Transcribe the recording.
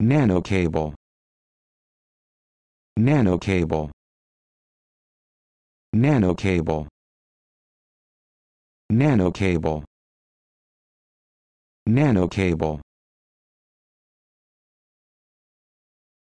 Nano cable. Nano cable. Nano cable. Nano cable. Nano cable.